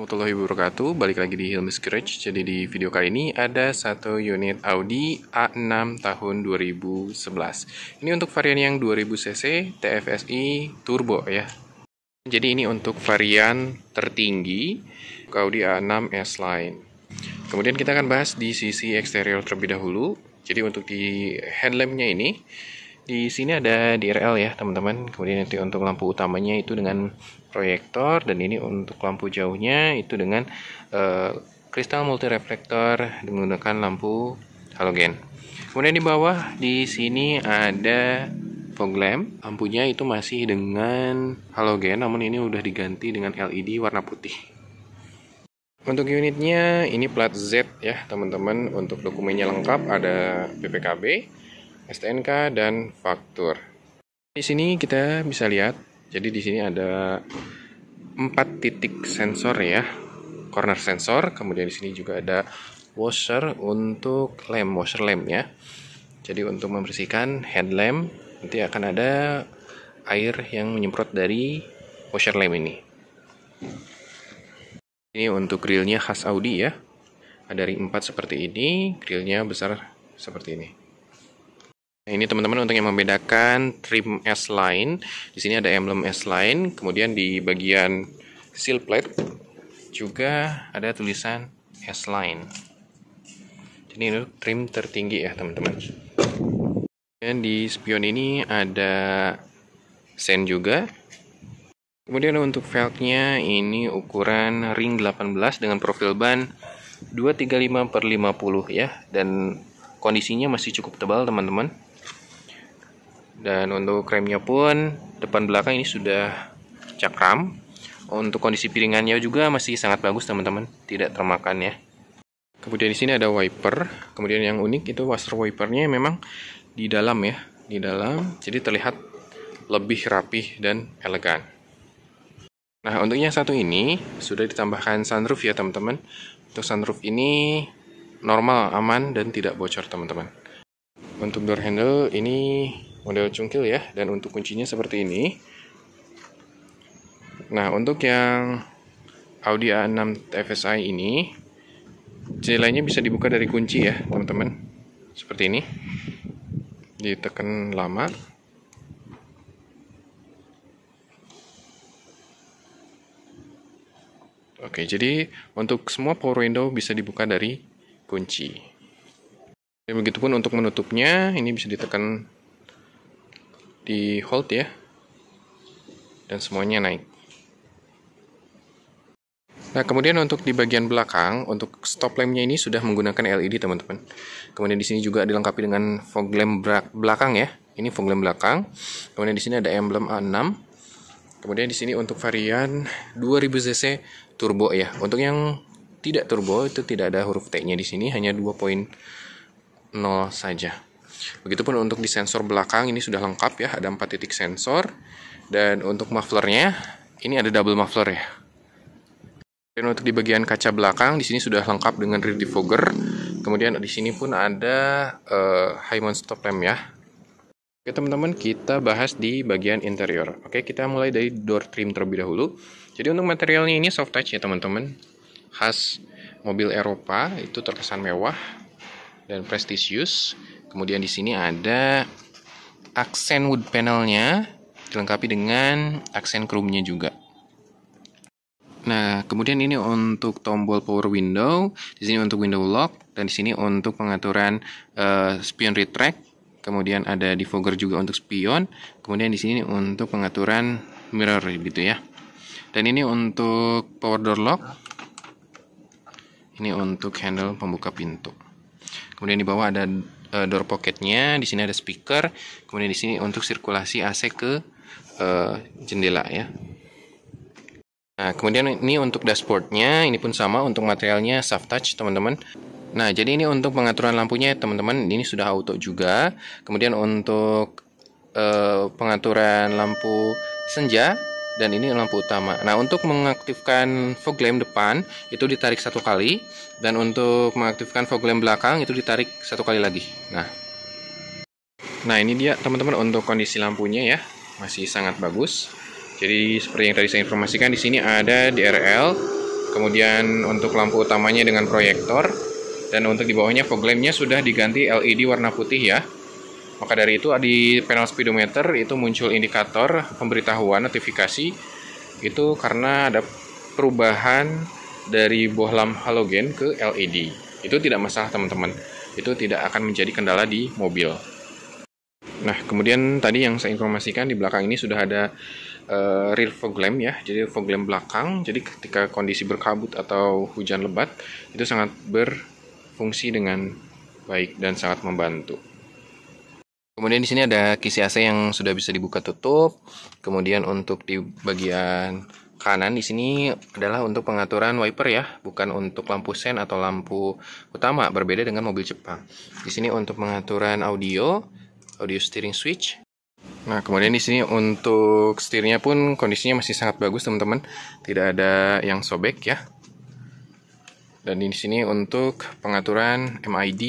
warahmatullahi wabarakatuh Balik lagi di Hilmi Scratch Jadi di video kali ini ada satu unit Audi A6 tahun 2011 Ini untuk varian yang 2000cc TFSI Turbo ya Jadi ini untuk varian tertinggi Audi A6 S-Line Kemudian kita akan bahas di sisi eksterior terlebih dahulu Jadi untuk di headlampnya ini di sini ada DRL ya teman-teman. Kemudian nanti untuk lampu utamanya itu dengan proyektor dan ini untuk lampu jauhnya itu dengan eh, kristal uh, multi reflektor menggunakan lampu halogen. Kemudian di bawah di sini ada fog lamp. Lampunya itu masih dengan halogen namun ini udah diganti dengan LED warna putih. Untuk unitnya ini plat Z ya teman-teman. Untuk dokumennya lengkap ada BPKB STNK dan faktur. Di sini kita bisa lihat, jadi di sini ada empat titik sensor ya, corner sensor, kemudian di sini juga ada washer untuk lem, washer lem ya. Jadi untuk membersihkan headlamp nanti akan ada air yang menyemprot dari washer lem ini. Ini untuk grillnya khas Audi ya. Ada ring 4 seperti ini, grillnya besar seperti ini. Nah, ini teman-teman untuk yang membedakan trim S-line. Di sini ada emblem S-line, kemudian di bagian seal plate juga ada tulisan S-line. Jadi ini trim tertinggi ya teman-teman. Dan di spion ini ada sen juga. Kemudian untuk velgnya ini ukuran ring 18 dengan profil ban 235 per 50 ya. Dan kondisinya masih cukup tebal teman-teman. Dan untuk remnya pun depan belakang ini sudah cakram. Untuk kondisi piringannya juga masih sangat bagus teman-teman, tidak termakan ya. Kemudian di sini ada wiper. Kemudian yang unik itu washer wipernya memang di dalam ya, di dalam. Jadi terlihat lebih rapih dan elegan. Nah, untuk yang satu ini sudah ditambahkan sunroof ya, teman-teman. Untuk sunroof ini normal, aman, dan tidak bocor, teman-teman. Untuk door handle ini model cungkil ya dan untuk kuncinya seperti ini nah untuk yang Audi A6 tfsi ini jendelanya bisa dibuka dari kunci ya teman-teman seperti ini ditekan lama Oke, jadi untuk semua power window bisa dibuka dari kunci. Dan begitupun untuk menutupnya, ini bisa ditekan di hold ya dan semuanya naik Nah, kemudian untuk di bagian belakang, untuk stop lampnya ini sudah menggunakan LED, teman-teman. Kemudian di sini juga dilengkapi dengan fog lamp belakang ya. Ini fog lamp belakang. Kemudian di sini ada emblem A6. Kemudian di sini untuk varian 2000 cc turbo ya. Untuk yang tidak turbo itu tidak ada huruf T-nya di sini, hanya 2.0 saja. Begitupun untuk di sensor belakang ini sudah lengkap ya, ada 4 titik sensor. Dan untuk mufflernya, ini ada double muffler ya. Dan untuk di bagian kaca belakang di sini sudah lengkap dengan rear defogger. Kemudian di sini pun ada uh, high mount stop lamp ya. Oke teman-teman, kita bahas di bagian interior. Oke, kita mulai dari door trim terlebih dahulu. Jadi untuk materialnya ini soft touch ya teman-teman. Khas mobil Eropa, itu terkesan mewah dan prestisius. Kemudian di sini ada aksen wood panelnya dilengkapi dengan aksen chrome-nya juga. Nah, kemudian ini untuk tombol power window, di sini untuk window lock dan di sini untuk pengaturan uh, spion retract. Kemudian ada defogger juga untuk spion. Kemudian di sini untuk pengaturan mirror gitu ya. Dan ini untuk power door lock. Ini untuk handle pembuka pintu. Kemudian di bawah ada uh, door pocketnya di sini ada speaker kemudian di sini untuk sirkulasi AC ke uh, jendela ya nah kemudian ini untuk dashboardnya ini pun sama untuk materialnya soft touch teman-teman nah jadi ini untuk pengaturan lampunya teman-teman ini sudah auto juga kemudian untuk uh, pengaturan lampu senja dan ini lampu utama. Nah, untuk mengaktifkan fog lamp depan itu ditarik satu kali dan untuk mengaktifkan fog lamp belakang itu ditarik satu kali lagi. Nah. Nah, ini dia teman-teman untuk kondisi lampunya ya. Masih sangat bagus. Jadi seperti yang tadi saya informasikan di sini ada DRL, kemudian untuk lampu utamanya dengan proyektor dan untuk di bawahnya fog lampnya sudah diganti LED warna putih ya. Maka dari itu di panel speedometer itu muncul indikator pemberitahuan notifikasi itu karena ada perubahan dari bohlam halogen ke LED. Itu tidak masalah teman-teman. Itu tidak akan menjadi kendala di mobil. Nah, kemudian tadi yang saya informasikan di belakang ini sudah ada uh, rear fog lamp ya. Jadi fog lamp belakang. Jadi ketika kondisi berkabut atau hujan lebat itu sangat berfungsi dengan baik dan sangat membantu. Kemudian di sini ada kisi AC yang sudah bisa dibuka tutup. Kemudian untuk di bagian kanan di sini adalah untuk pengaturan wiper ya, bukan untuk lampu sen atau lampu utama, berbeda dengan mobil Jepang. Di sini untuk pengaturan audio, audio steering switch. Nah, kemudian di sini untuk setirnya pun kondisinya masih sangat bagus, teman-teman. Tidak ada yang sobek ya. Dan di sini untuk pengaturan MID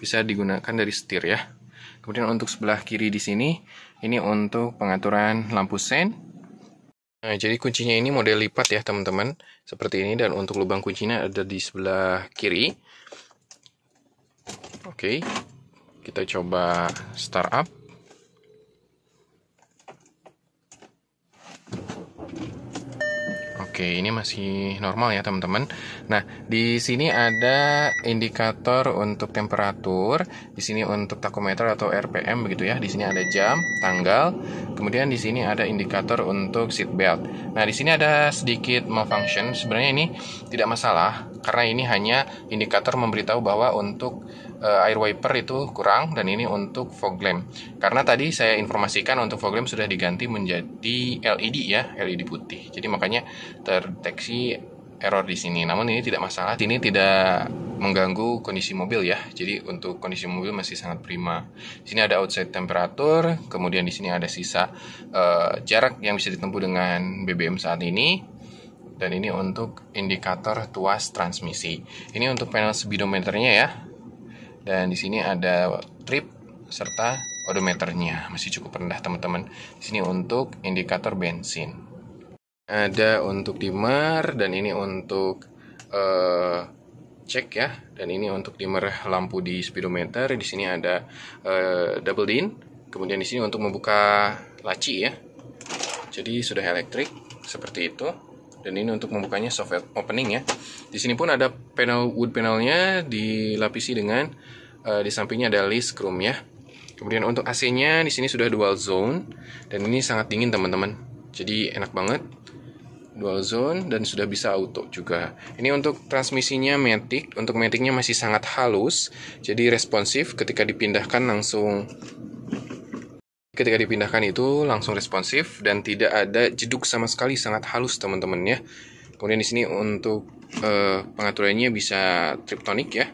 bisa digunakan dari setir ya. Kemudian untuk sebelah kiri di sini, ini untuk pengaturan lampu sen. Nah, jadi kuncinya ini model lipat ya teman-teman, seperti ini. Dan untuk lubang kuncinya ada di sebelah kiri. Oke, kita coba start up. Oke, ini masih normal ya teman-teman. Nah, di sini ada indikator untuk temperatur, di sini untuk takometer atau RPM begitu ya. Di sini ada jam, tanggal, kemudian di sini ada indikator untuk seat belt. Nah, di sini ada sedikit malfunction. Sebenarnya ini tidak masalah karena ini hanya indikator memberitahu bahwa untuk uh, air wiper itu kurang dan ini untuk fog lamp. Karena tadi saya informasikan untuk fog lamp sudah diganti menjadi LED ya, LED putih. Jadi makanya terdeteksi error di sini. Namun ini tidak masalah, ini tidak mengganggu kondisi mobil ya. Jadi untuk kondisi mobil masih sangat prima. Di sini ada outside temperatur, kemudian di sini ada sisa uh, jarak yang bisa ditempuh dengan BBM saat ini dan ini untuk indikator tuas transmisi. Ini untuk panel speedometernya ya. Dan di sini ada trip serta odometernya. Masih cukup rendah teman-teman. Di sini untuk indikator bensin. Ada untuk dimmer dan ini untuk uh, cek ya. Dan ini untuk dimmer lampu di speedometer. Di sini ada uh, double din. Kemudian di sini untuk membuka laci ya. Jadi sudah elektrik seperti itu dan ini untuk membukanya soft opening ya di sini pun ada panel wood panelnya dilapisi dengan uh, di sampingnya ada list chrome ya kemudian untuk AC-nya di sini sudah dual zone dan ini sangat dingin teman-teman jadi enak banget dual zone dan sudah bisa auto juga. Ini untuk transmisinya Matic, untuk Maticnya masih sangat halus, jadi responsif ketika dipindahkan langsung ketika dipindahkan itu langsung responsif dan tidak ada jeduk sama sekali sangat halus teman-teman ya kemudian di sini untuk uh, pengaturannya bisa triptonik ya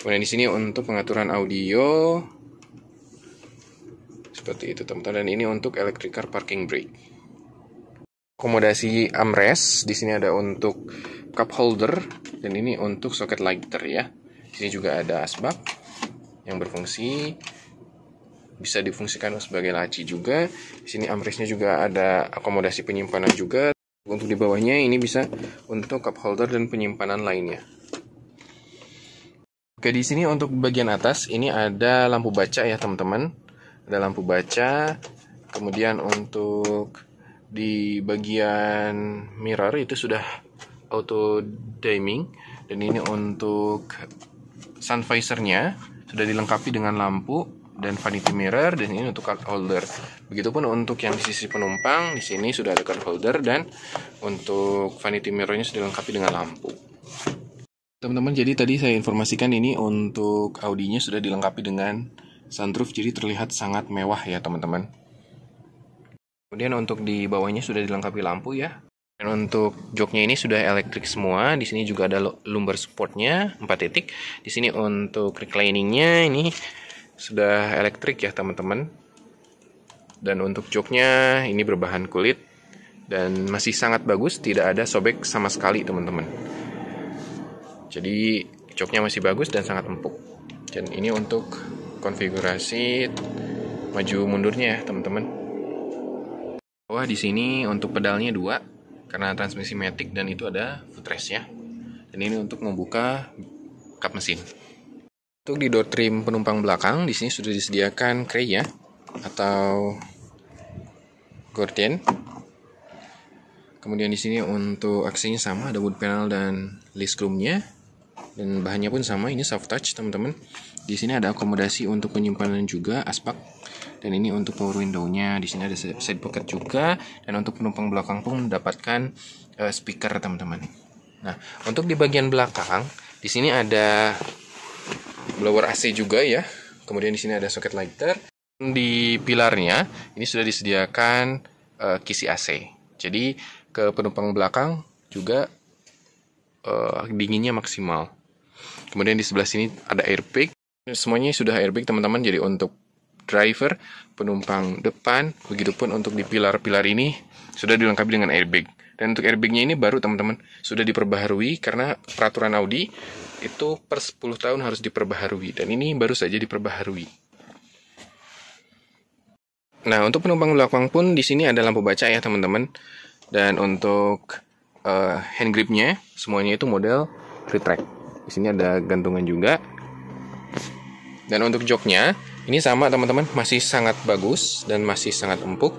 kemudian di sini untuk pengaturan audio seperti itu teman-teman dan ini untuk electric car parking brake akomodasi armrest di sini ada untuk cup holder dan ini untuk socket lighter ya di sini juga ada asbak yang berfungsi bisa difungsikan sebagai laci juga. Di sini amrisnya juga ada akomodasi penyimpanan juga. Untuk di bawahnya ini bisa untuk cup holder dan penyimpanan lainnya. Oke, di sini untuk bagian atas ini ada lampu baca ya, teman-teman. Ada lampu baca. Kemudian untuk di bagian mirror itu sudah auto dimming dan ini untuk sun visor-nya sudah dilengkapi dengan lampu dan vanity mirror dan ini untuk card holder. Begitupun untuk yang di sisi penumpang di sini sudah ada card holder dan untuk vanity mirrornya sudah dilengkapi dengan lampu. Teman-teman, jadi tadi saya informasikan ini untuk Audinya sudah dilengkapi dengan sunroof jadi terlihat sangat mewah ya, teman-teman. Kemudian untuk di bawahnya sudah dilengkapi lampu ya. Dan untuk joknya ini sudah elektrik semua. Di sini juga ada lumbar supportnya empat titik. Di sini untuk recliningnya ini sudah elektrik ya teman-teman. Dan untuk joknya ini berbahan kulit dan masih sangat bagus, tidak ada sobek sama sekali teman-teman. Jadi joknya masih bagus dan sangat empuk. Dan ini untuk konfigurasi maju mundurnya ya teman-teman. Wah di sini untuk pedalnya dua karena transmisi matic dan itu ada footrest ya. Dan ini untuk membuka kap mesin. Untuk di door trim penumpang belakang, di sini sudah disediakan kray ya, atau gorden. Kemudian di sini untuk aksinya sama, ada wood panel dan list nya Dan bahannya pun sama, ini soft touch teman-teman. Di sini ada akomodasi untuk penyimpanan juga, aspak. Dan ini untuk power window-nya, di sini ada side pocket juga. Dan untuk penumpang belakang pun mendapatkan uh, speaker teman-teman. Nah, untuk di bagian belakang, di sini ada blower AC juga ya. Kemudian di sini ada soket lighter. Di pilarnya ini sudah disediakan uh, kisi AC. Jadi ke penumpang belakang juga uh, dinginnya maksimal. Kemudian di sebelah sini ada airbag. Semuanya sudah airbag teman-teman. Jadi untuk driver, penumpang depan, begitupun untuk di pilar-pilar ini sudah dilengkapi dengan airbag. Dan untuk airbagnya ini baru teman-teman sudah diperbaharui karena peraturan Audi itu per 10 tahun harus diperbaharui dan ini baru saja diperbaharui. Nah, untuk penumpang belakang pun di sini ada lampu baca ya, teman-teman. Dan untuk uh, hand gripnya semuanya itu model retract. Di sini ada gantungan juga. Dan untuk joknya ini sama teman-teman, masih sangat bagus dan masih sangat empuk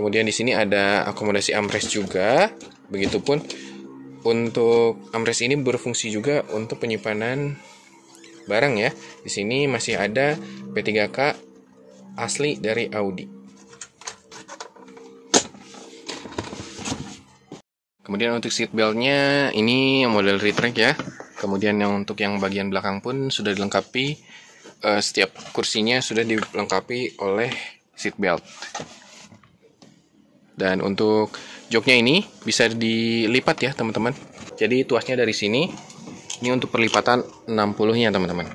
Kemudian di sini ada akomodasi amres juga. Begitupun untuk amres ini berfungsi juga untuk penyimpanan barang ya. Di sini masih ada P3K asli dari Audi. Kemudian untuk seat beltnya ini model retract ya. Kemudian yang untuk yang bagian belakang pun sudah dilengkapi eh, setiap kursinya sudah dilengkapi oleh seat belt. Dan untuk joknya ini bisa dilipat ya teman-teman. Jadi tuasnya dari sini. Ini untuk perlipatan 60-nya teman-teman.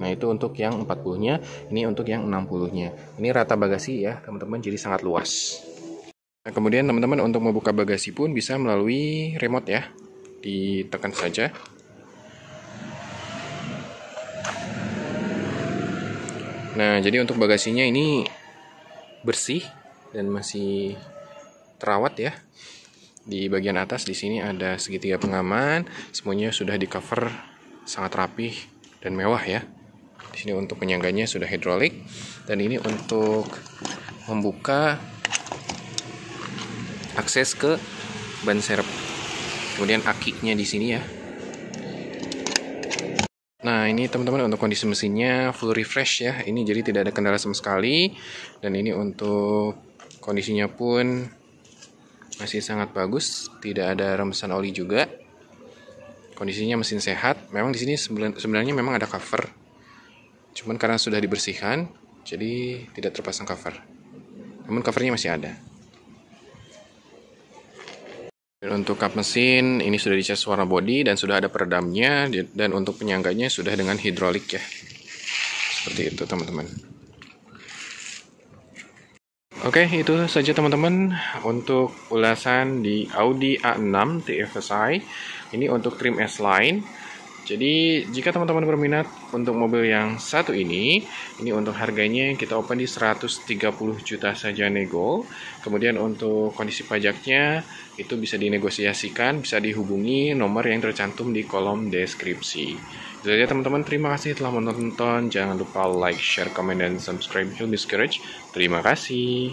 Nah itu untuk yang 40-nya, ini untuk yang 60-nya. Ini rata bagasi ya teman-teman, jadi sangat luas. Nah, kemudian teman-teman untuk membuka bagasi pun bisa melalui remote ya. Ditekan saja. Nah, jadi untuk bagasinya ini bersih dan masih terawat ya di bagian atas di sini ada segitiga pengaman semuanya sudah di cover sangat rapih dan mewah ya di sini untuk penyangganya sudah hidrolik dan ini untuk membuka akses ke ban serep kemudian akiknya di sini ya Nah ini teman-teman untuk kondisi mesinnya full refresh ya Ini jadi tidak ada kendala sama sekali Dan ini untuk kondisinya pun masih sangat bagus, tidak ada remesan oli juga. Kondisinya mesin sehat. Memang di sini sebenarnya memang ada cover. Cuman karena sudah dibersihkan, jadi tidak terpasang cover. Namun covernya masih ada. Dan untuk kap mesin, ini sudah dicas warna body dan sudah ada peredamnya dan untuk penyangganya sudah dengan hidrolik ya. Seperti itu teman-teman. Oke, okay, itu saja teman-teman untuk ulasan di Audi A6 TFSI. Ini untuk trim S-Line. Jadi, jika teman-teman berminat untuk mobil yang satu ini, ini untuk harganya kita open di 130 juta saja nego. Kemudian untuk kondisi pajaknya itu bisa dinegosiasikan, bisa dihubungi nomor yang tercantum di kolom deskripsi. Jadi ya teman-teman, terima kasih telah menonton. Jangan lupa like, share, comment, dan subscribe Hilmi Courage. Terima kasih.